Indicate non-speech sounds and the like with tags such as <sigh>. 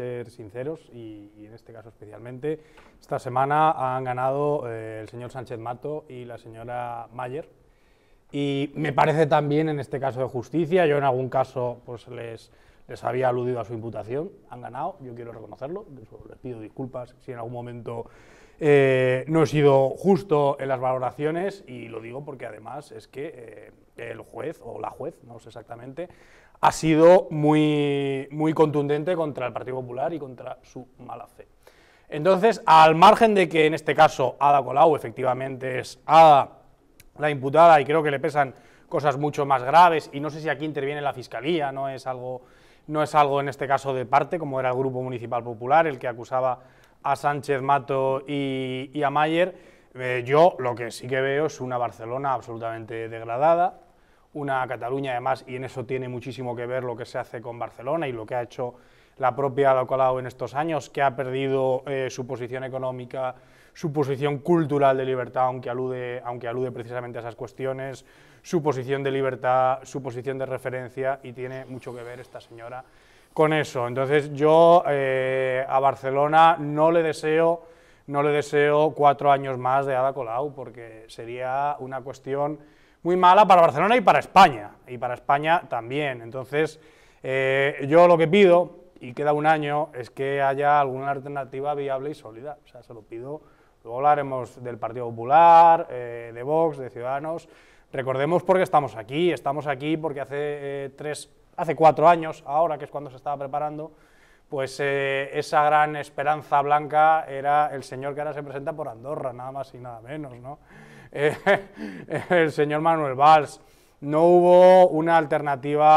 ser sinceros y, en este caso especialmente. Esta semana han ganado eh, el señor Sánchez Mato y la señora Mayer. Y me parece también en este caso de justicia, yo en algún caso pues les les había aludido a su imputación, han ganado, yo quiero reconocerlo, les pido disculpas si en algún momento eh, no he sido justo en las valoraciones y lo digo porque además es que eh, el juez o la juez, no sé exactamente, ha sido muy, muy contundente contra el Partido Popular y contra su mala fe. Entonces, al margen de que en este caso Ada Colau efectivamente es Ada la imputada y creo que le pesan cosas mucho más graves y no sé si aquí interviene la Fiscalía, no es algo no es algo en este caso de parte, como era el Grupo Municipal Popular, el que acusaba a Sánchez Mato y, a Mayer. Eh, yo lo que sí que veo es una Barcelona absolutamente degradada, una Cataluña además, y en eso tiene muchísimo que ver lo que se hace con Barcelona y lo que ha hecho la propia Ada Colau en estos años, que ha perdido eh, su posición económica, su posición cultural de libertad, aunque alude, aunque alude precisamente a esas cuestiones, su posición de libertad, su posición de referencia, y tiene mucho que ver esta señora con eso. Entonces yo eh, a Barcelona no le deseo no le deseo cuatro años más de Ada Colau porque sería una cuestión muy mala para Barcelona y para España y para España también. Entonces eh, yo lo que pido y queda un año, es que haya alguna alternativa viable y sólida. O sea, se lo pido. Luego hablaremos del Partido Popular, eh, de Vox, de Ciudadanos. Recordemos porque estamos aquí, estamos aquí porque hace eh, tres, hace cuatro años, ahora que es cuando se estaba preparando, pues eh, esa gran esperanza blanca era el señor que ahora se presenta por Andorra, nada más y nada menos, ¿no? <laughs> el señor Manuel Valls. No hubo una alternativa